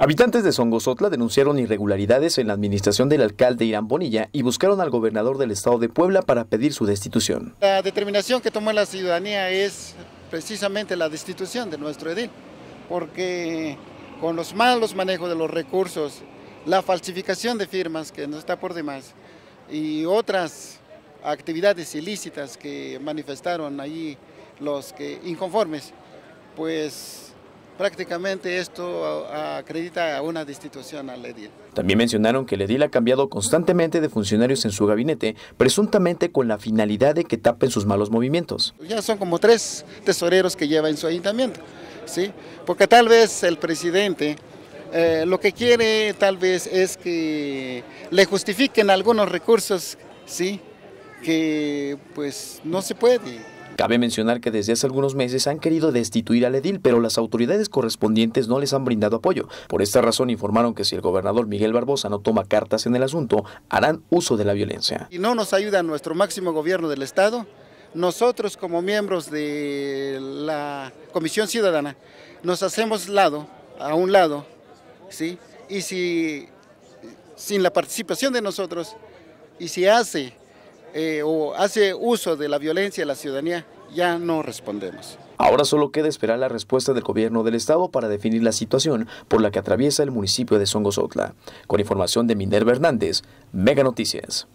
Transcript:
Habitantes de Songosotla denunciaron irregularidades en la administración del alcalde Irán Bonilla y buscaron al gobernador del estado de Puebla para pedir su destitución. La determinación que tomó la ciudadanía es precisamente la destitución de nuestro edil, porque con los malos manejos de los recursos, la falsificación de firmas que no está por demás y otras actividades ilícitas que manifestaron allí los que inconformes, pues prácticamente esto acredita a una destitución a edil. También mencionaron que el ha cambiado constantemente de funcionarios en su gabinete, presuntamente con la finalidad de que tapen sus malos movimientos. Ya son como tres tesoreros que lleva en su ayuntamiento, ¿sí? porque tal vez el presidente eh, lo que quiere tal vez es que le justifiquen algunos recursos ¿sí? que pues no se puede. Cabe mencionar que desde hace algunos meses han querido destituir al edil, pero las autoridades correspondientes no les han brindado apoyo. Por esta razón informaron que si el gobernador Miguel Barbosa no toma cartas en el asunto, harán uso de la violencia. Y no nos ayuda nuestro máximo gobierno del Estado, nosotros como miembros de la Comisión Ciudadana nos hacemos lado, a un lado, ¿sí? y si sin la participación de nosotros, y si hace eh, o hace uso de la violencia a la ciudadanía, ya no respondemos. Ahora solo queda esperar la respuesta del gobierno del estado para definir la situación por la que atraviesa el municipio de Songosotla. Con información de Minerva Hernández, Mega Noticias.